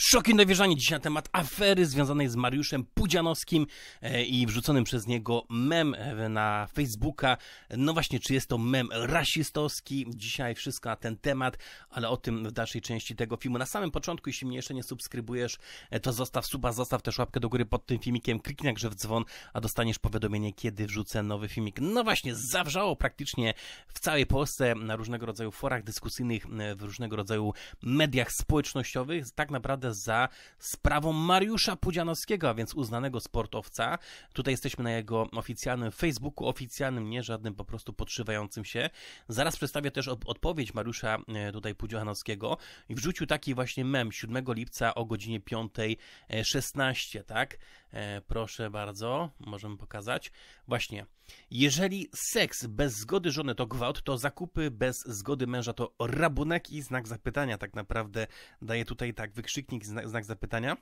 Szoki dowierzanie Dzisiaj na temat afery związanej z Mariuszem Pudzianowskim e, i wrzuconym przez niego mem e, na Facebooka. No właśnie, czy jest to mem rasistowski? Dzisiaj wszystko na ten temat, ale o tym w dalszej części tego filmu. Na samym początku, jeśli mnie jeszcze nie subskrybujesz, e, to zostaw suba, zostaw też łapkę do góry pod tym filmikiem, kliknij grze w dzwon, a dostaniesz powiadomienie, kiedy wrzucę nowy filmik. No właśnie, zawrzało praktycznie w całej Polsce na różnego rodzaju forach dyskusyjnych, w różnego rodzaju mediach społecznościowych. Tak naprawdę za sprawą Mariusza Pudzianowskiego, a więc uznanego sportowca. Tutaj jesteśmy na jego oficjalnym Facebooku, oficjalnym, nie żadnym po prostu podszywającym się. Zaraz przedstawię też odpowiedź Mariusza e, tutaj Pudzianowskiego i wrzucił taki właśnie mem 7 lipca o godzinie 5.16, e, tak? E, proszę bardzo, możemy pokazać. Właśnie, jeżeli seks bez zgody żony to gwałt, to zakupy bez zgody męża to rabunek i znak zapytania tak naprawdę daje tutaj tak wykrzyknik, znak, znak zapytania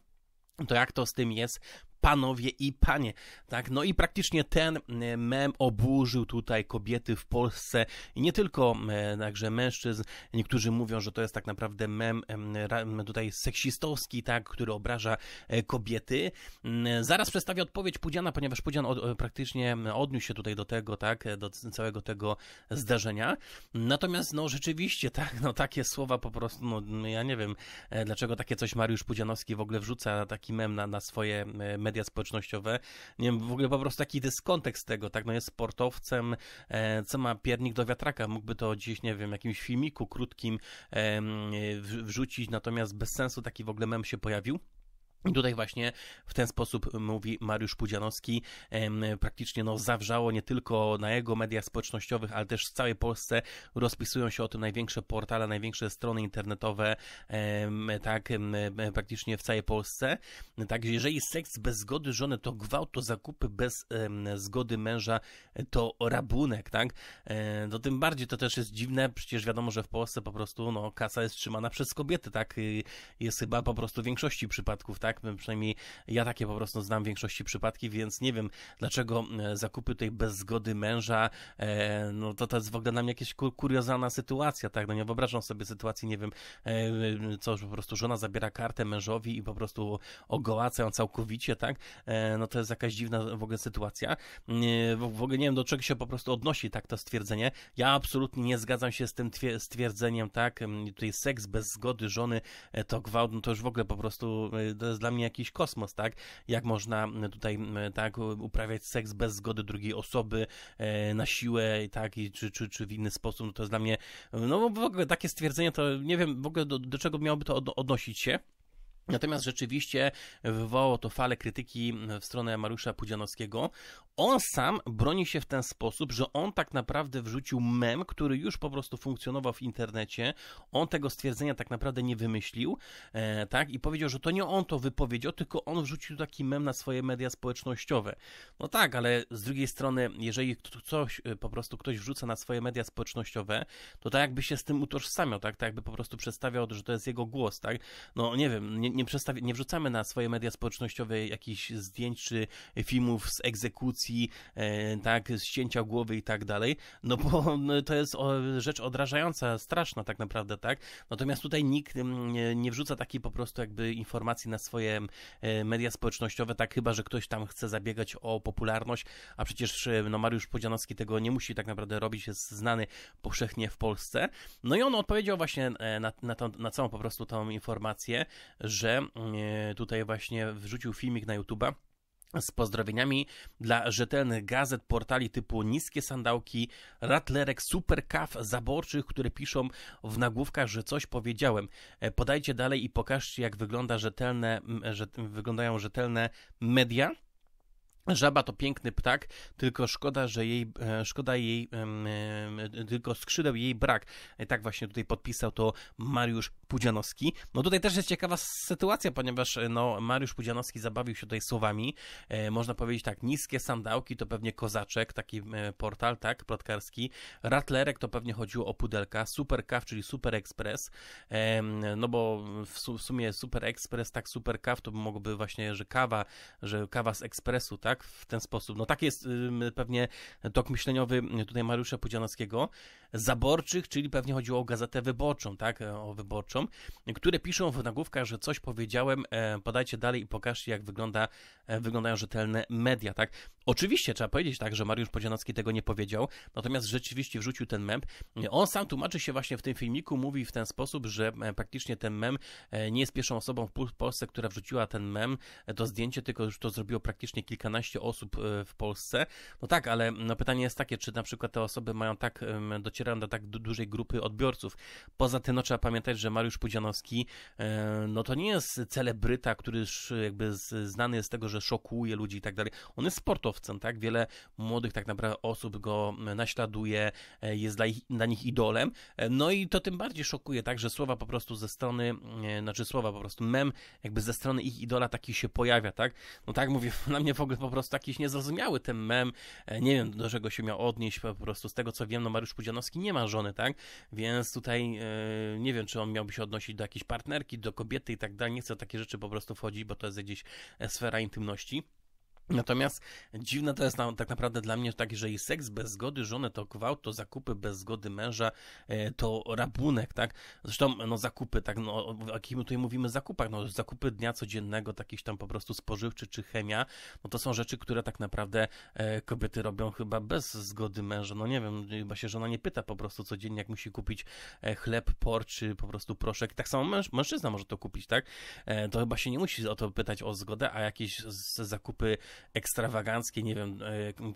to jak to z tym jest, panowie i panie, tak? No i praktycznie ten e, mem oburzył tutaj kobiety w Polsce i nie tylko, e, także mężczyzn. Niektórzy mówią, że to jest tak naprawdę mem tutaj seksistowski, tak? Który obraża e, kobiety. Mm, zaraz przedstawię odpowiedź Pudziana, ponieważ Pudzian od, praktycznie odniósł się tutaj do tego, tak? Do całego tego zdarzenia. Natomiast, no rzeczywiście, tak? No takie słowa po prostu, no ja nie wiem, dlaczego takie coś Mariusz Pudzianowski w ogóle wrzuca, taki taki mem na, na swoje e, media społecznościowe. Nie wiem, w ogóle po prostu taki dyskontekst tego, tak, no jest sportowcem, e, co ma piernik do wiatraka, mógłby to dziś, nie wiem, jakimś filmiku krótkim e, w, wrzucić, natomiast bez sensu taki w ogóle mem się pojawił. I tutaj właśnie w ten sposób y, mówi Mariusz Pudzianowski, praktycznie no zawrzało nie tylko na jego mediach społecznościowych, ale też w całej Polsce rozpisują się o tym największe portale, największe strony internetowe, tak, praktycznie w całej Polsce. Także jeżeli seks bez zgody żony to gwałt, to zakupy bez zgody męża e, to rabunek, tak? E, no tym bardziej to też jest dziwne, przecież wiadomo, że w Polsce po prostu no kasa jest trzymana przez kobiety, tak? Y, jest chyba po prostu w większości przypadków, tak? tak? No, przynajmniej ja takie po prostu znam w większości przypadki, więc nie wiem, dlaczego e, zakupy tutaj bez zgody męża, e, no to to jest w ogóle dla mnie jakaś kuriozalna sytuacja, tak? No nie wyobrażam sobie sytuacji, nie wiem, e, co, że po prostu żona zabiera kartę mężowi i po prostu ogołaca ją całkowicie, tak? No to jest jakaś dziwna w ogóle sytuacja. W ogóle nie wiem, do czego się po prostu odnosi tak to stwierdzenie. Ja absolutnie nie zgadzam się z tym stwierdzeniem, tak? Tutaj seks bez zgody żony to gwałt, no to już w ogóle po prostu jest dla mnie jakiś kosmos, tak? Jak można tutaj tak uprawiać seks bez zgody drugiej osoby e, na siłę, tak? I czy, czy, czy w inny sposób, no to jest dla mnie, no w ogóle takie stwierdzenie to nie wiem w ogóle do, do czego miałoby to odnosić się. Natomiast rzeczywiście wywołało to falę krytyki w stronę Mariusza Pudzianowskiego. On sam broni się w ten sposób, że on tak naprawdę wrzucił mem, który już po prostu funkcjonował w internecie. On tego stwierdzenia tak naprawdę nie wymyślił, e, tak? I powiedział, że to nie on to wypowiedział, tylko on wrzucił taki mem na swoje media społecznościowe. No tak, ale z drugiej strony, jeżeli coś, e, po prostu ktoś wrzuca na swoje media społecznościowe, to tak jakby się z tym utożsamiał, tak? Tak jakby po prostu przedstawiał, że to jest jego głos, tak? No nie wiem, nie, nie, nie wrzucamy na swoje media społecznościowe jakichś zdjęć czy filmów z egzekucji, e, tak, z cięcia głowy i tak dalej, no bo no, to jest rzecz odrażająca, straszna tak naprawdę, tak? Natomiast tutaj nikt mm, nie wrzuca takiej po prostu jakby informacji na swoje e, media społecznościowe, tak chyba, że ktoś tam chce zabiegać o popularność, a przecież e, no, Mariusz Podzianowski tego nie musi tak naprawdę robić, jest znany powszechnie w Polsce. No i on odpowiedział właśnie na, na, tą, na całą po prostu tą informację, że Mm, e, tutaj właśnie wrzucił filmik na YouTube'a z pozdrowieniami dla rzetelnych gazet, portali typu Niskie Sandałki, Ratlerek, Superkaw, Zaborczych, które piszą w nagłówkach, że coś powiedziałem. E, podajcie dalej i pokażcie, jak wygląda rzetelne, że, wyglądają rzetelne media Żaba to piękny ptak, tylko szkoda, że jej, e, szkoda jej, e, tylko skrzydeł jej brak. E, tak właśnie tutaj podpisał to Mariusz Pudzianowski. No tutaj też jest ciekawa sytuacja, ponieważ no, Mariusz Pudzianowski zabawił się tutaj słowami. Można powiedzieć tak, niskie sandałki to pewnie kozaczek, taki portal, tak, plotkarski. Ratlerek to pewnie chodziło o pudelka. Super Kaw, czyli Super Express. No bo w sumie Super Express, tak, Super Kaw to mogłoby właśnie, że kawa, że kawa z ekspresu, tak? tak? W ten sposób. No tak jest pewnie tok myśleniowy tutaj Mariusza Pudzianowskiego. Zaborczych, czyli pewnie chodziło o Gazetę Wyborczą, tak? E, o Wyborczą, które piszą w nagłówkach, że coś powiedziałem, e, podajcie dalej i pokażcie, jak wygląda, e, wyglądają rzetelne media, tak? Oczywiście trzeba powiedzieć tak, że Mariusz Pudzianowski tego nie powiedział, natomiast rzeczywiście wrzucił ten mem. On sam tłumaczy się właśnie w tym filmiku, mówi w ten sposób, że praktycznie ten mem nie jest pierwszą osobą w Polsce, która wrzuciła ten mem, to zdjęcie, tylko już to zrobiło praktycznie kilkanaście 15 osób e, w Polsce. No tak, ale no pytanie jest takie, czy na przykład te osoby mają tak, docierają do tak dużej grupy odbiorców. Poza tym no, trzeba pamiętać, że Mariusz Pudzianowski, e, no to nie jest celebryta, który jakby znany jest z tego, że szokuje ludzi i tak dalej. On jest sportowcem, tak? Wiele młodych tak naprawdę osób go mm, naśladuje, e, jest dla, ich, dla nich idolem. No i to tym bardziej szokuje, tak, że słowa po prostu ze strony, znaczy słowa po prostu mem, jakby ze strony ich idola taki się pojawia, tak? No tak mówię, na mnie w ogóle po prostu jakiś niezrozumiały ten mem, e, nie wiem do czego się miał odnieść, po prostu z tego co wiem, no Mariusz Pudzianowski nie ma żony, tak, więc tutaj e, nie wiem, czy on miałby się odnosić do jakiejś partnerki, do kobiety i tak dalej, nie chcę takie rzeczy po prostu wchodzić, bo to jest gdzieś e, sfera intymności. Natomiast dziwne to jest tak naprawdę dla mnie tak, jeżeli seks bez zgody żony to gwałt, to zakupy bez zgody męża e, to rabunek, tak? Zresztą no zakupy, tak, no o jakim tutaj mówimy zakupach, no zakupy dnia codziennego, takich tam po prostu spożywczy czy chemia, no to są rzeczy, które tak naprawdę e, kobiety robią chyba bez zgody męża, no nie wiem, chyba się żona nie pyta po prostu codziennie, jak musi kupić e, chleb, por czy po prostu proszek, tak samo męż, mężczyzna może to kupić, tak? To chyba się nie musi o to pytać o zgodę, a jakieś zakupy ekstrawaganckie, nie wiem, e,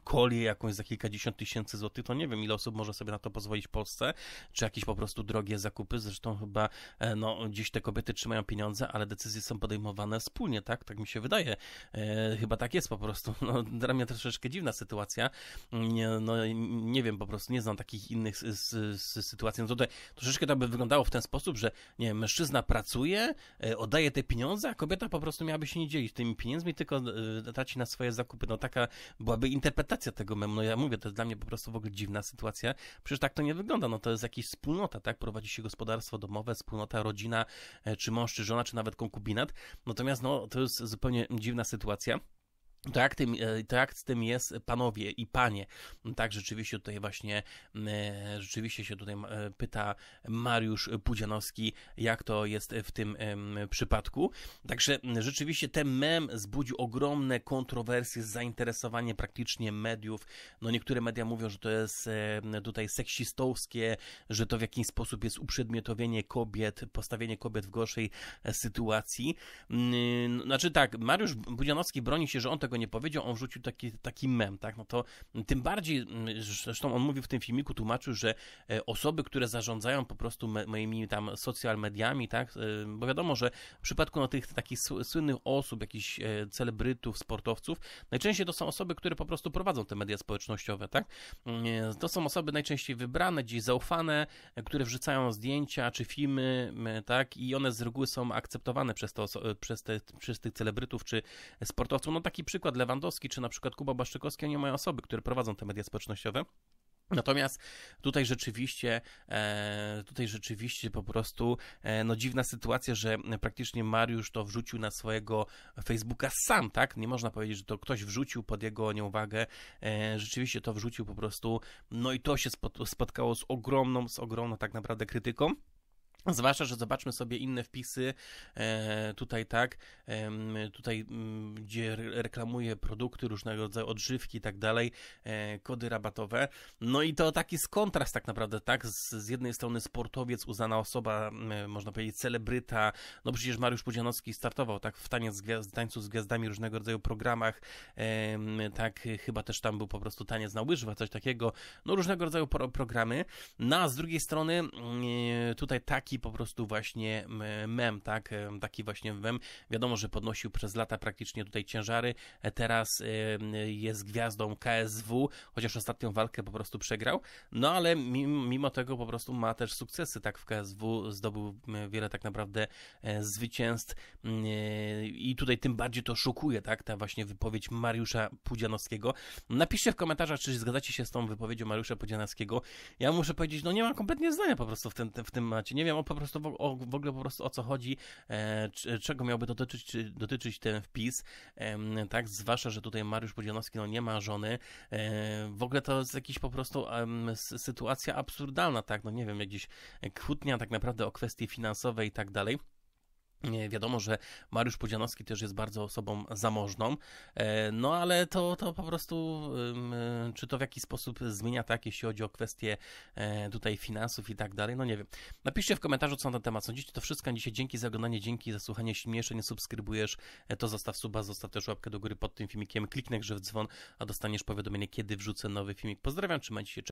kolię jakąś za kilkadziesiąt tysięcy złotych, to nie wiem, ile osób może sobie na to pozwolić w Polsce, czy jakieś po prostu drogie zakupy, zresztą chyba, e, no, gdzieś te kobiety trzymają pieniądze, ale decyzje są podejmowane wspólnie, tak? Tak mi się wydaje. E, chyba tak jest po prostu. No, dla mnie troszeczkę dziwna sytuacja. No, nie wiem, po prostu nie znam takich innych sytuacji. No tutaj troszeczkę to by wyglądało w ten sposób, że, nie wiem, mężczyzna pracuje, oddaje te pieniądze, a kobieta po prostu miałaby się nie dzielić tymi pieniędzmi, tylko traci na swoje zakupy. No taka byłaby interpretacja tego memu. No ja mówię, to jest dla mnie po prostu w ogóle dziwna sytuacja. Przecież tak to nie wygląda. No to jest jakaś wspólnota, tak? Prowadzi się gospodarstwo domowe, wspólnota, rodzina, e, czy mąż, czy żona, czy nawet konkubinat. Natomiast no to jest zupełnie dziwna sytuacja. To jak, tym, e, to jak z tym jest, panowie i panie? Tak, rzeczywiście tutaj właśnie, e, rzeczywiście się tutaj e, pyta Mariusz Pudzianowski, jak to jest w tym przypadku. Także rzeczywiście ten mem zbudził ogromne kontrowersje, zainteresowanie praktycznie mediów. No niektóre media mówią, że to jest tutaj seksistowskie, że to w jakiś sposób jest uprzedmiotowienie kobiet, postawienie kobiet w gorszej sytuacji. Znaczy tak, Mariusz Pudzianowski broni się, że on tego tego nie powiedział, on wrzucił taki, taki mem, tak? No to tym bardziej, mm, zresztą on mówił w tym filmiku, tłumaczył, że e, osoby, które zarządzają po prostu me, moimi tam social mediami, tak? E, bo wiadomo, że w przypadku no, tych takich słynnych osób, jakichś e, celebrytów, sportowców, najczęściej to są osoby, które po prostu prowadzą te media społecznościowe, tak? Mm, to są osoby najczęściej wybrane, gdzieś zaufane, które wrzucają zdjęcia czy filmy, tak? I one z reguły są akceptowane przez, to, przez, te, przez tych celebrytów czy sportowców. No taki przykład przykład Lewandowski czy na przykład Kuba Baszczykowski, nie mają osoby, które prowadzą te media społecznościowe. Natomiast tutaj rzeczywiście, e, tutaj rzeczywiście po prostu e, no dziwna sytuacja, że praktycznie Mariusz to wrzucił na swojego Facebooka sam, tak? Nie można powiedzieć, że to ktoś wrzucił pod jego nieuwagę. E, rzeczywiście to wrzucił po prostu, no i to się spotkało z ogromną, z ogromną tak naprawdę krytyką. Zwłaszcza, że zobaczmy sobie inne wpisy e, tutaj, tak, tutaj, mm, gdzie reklamuje produkty, różnego rodzaju odżywki i tak dalej, e, kody rabatowe. No i to taki skontrast tak naprawdę, tak, z, z jednej strony sportowiec, uznana osoba, można powiedzieć celebryta, no przecież Mariusz Pudzianowski startował, tak, w taniec z gwiazd, tańcu z gwiazdami, różnego rodzaju programach, tak, chyba też tam był po prostu taniec na łyżwa, coś takiego, no różnego rodzaju programy. No a z drugiej strony mm, tutaj taki taki po prostu właśnie mem, tak? Taki właśnie mem. Wiadomo, że podnosił przez lata praktycznie tutaj ciężary. E, teraz jest gwiazdą KSW, chociaż ostatnią walkę po prostu przegrał. No ale mimo tego po prostu ma też sukcesy, tak? W KSW zdobył wiele tak naprawdę e, zwycięstw e, i tutaj tym bardziej to szokuje, tak? Ta właśnie wypowiedź Mariusza Pudzianowskiego. Napiszcie w komentarzach, czy zgadzacie się z tą wypowiedzią Mariusza Pudzianowskiego. Ja muszę powiedzieć, no nie mam kompletnie zdania po prostu w tym, w tym macie. Nie wiem, po prostu w, o, w ogóle po prostu o co chodzi, e, czego miałby dotyczyć, dotyczyć ten wpis, e, tak, zwłaszcza, że tutaj Mariusz Podzianowski no, nie ma żony, e, w ogóle to jest jakiś po prostu sytuacja absurdalna, tak, no nie wiem, jakieś e, kłótnia tak naprawdę o kwestii finansowej i tak dalej. E, wiadomo, że Mariusz Pudzianowski też jest bardzo osobą zamożną, e, no ale to, to po prostu, e, czy to w jakiś sposób zmienia tak, jeśli chodzi o kwestie tutaj finansów i tak dalej, no nie wiem. Napiszcie w komentarzu, co na ten temat sądzicie. To wszystko dzisiaj. Dzięki za oglądanie, dzięki za słuchanie. Jeśli jeszcze nie subskrybujesz, to zostaw suba, zostaw też łapkę do góry pod tym filmikiem, kliknij grze w dzwon, a dostaniesz powiadomienie, kiedy wrzucę nowy filmik. Pozdrawiam, trzymajcie się,